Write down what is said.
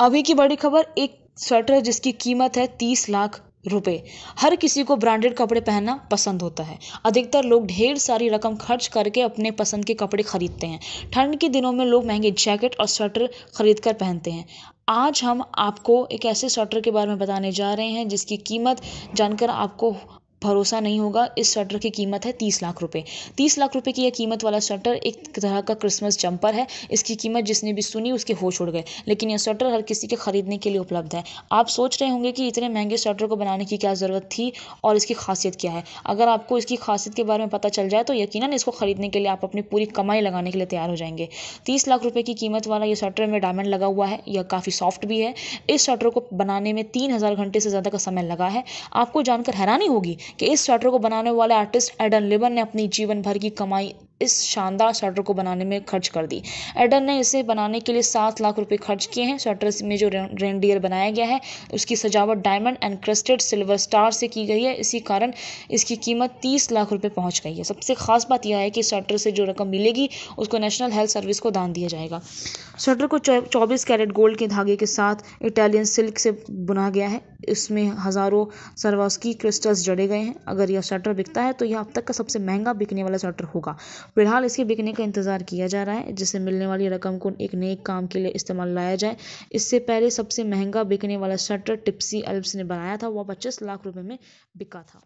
अभी की बड़ी खबर एक स्वेटर जिसकी कीमत है तीस लाख रुपए हर किसी को ब्रांडेड कपड़े पहनना पसंद होता है अधिकतर लोग ढेर सारी रकम खर्च करके अपने पसंद के कपड़े खरीदते हैं ठंड के दिनों में लोग महंगे जैकेट और स्वेटर खरीद कर पहनते हैं आज हम आपको एक ऐसे स्वेटर के बारे में बताने जा रहे हैं जिसकी कीमत जानकर आपको भरोसा नहीं होगा इस स्वेटर की कीमत है तीस लाख रुपये तीस लाख रुपये की यह कीमत वाला स्वेटर एक तरह का क्रिसमस जंपर है इसकी कीमत जिसने भी सुनी उसके होश उड़ गए लेकिन यह स्वेटर हर किसी के ख़रीदने के लिए उपलब्ध है आप सोच रहे होंगे कि इतने महंगे स्वेटर को बनाने की क्या ज़रूरत थी और इसकी खासियत क्या है अगर आपको इसकी खासियत के बारे में पता चल जाए तो यकीन इसको ख़रीदने के लिए आप अपनी पूरी कमाई लगाने के लिए तैयार हो जाएंगे तीस लाख रुपये की कीमत वाला यह स्वेटर में डायमंड लगा हुआ है यह काफ़ी सॉफ्ट भी है इस स्वेटर को बनाने में तीन हज़ार घंटे से ज़्यादा का समय लगा है आपको जानकर हैरानी होगी कि इस स्वेटर को बनाने वाले आर्टिस्ट एडन लिबन ने अपनी जीवन भर की कमाई इस शानदार स्वेटर को बनाने में खर्च कर दी एडन ने इसे बनाने के लिए सात लाख रुपए खर्च किए हैं स्वेटर में जो रेंडियर बनाया गया है उसकी सजावट diamond and crested silver star से की गई है इसी कारण इसकी कीमत तीस लाख रुपये पहुँच गई है सबसे खास बात यह है कि स्वेटर से जो रकम मिलेगी उसको नेशनल हेल्थ सर्विस को दान दिया जाएगा स्वेटर को चौबीस कैरेट गोल्ड के धागे के साथ इटालियन सिल्क से बुना गया है इसमें हज़ारों स्वाrovski क्रिस्टल्स जड़े गए हैं अगर यह स्वेटर बिकता है तो यह अब तक का सबसे महंगा बिकने वाला स्वेटर होगा फिलहाल इसके बिकने का इंतज़ार किया जा रहा है जिससे मिलने वाली रकम को एक नए काम के लिए इस्तेमाल लाया जाए इससे पहले सबसे महंगा बिकने वाला स्वेटर टिप्सी एल्ब्स ने बनाया था वह पच्चीस लाख रुपये में बिका था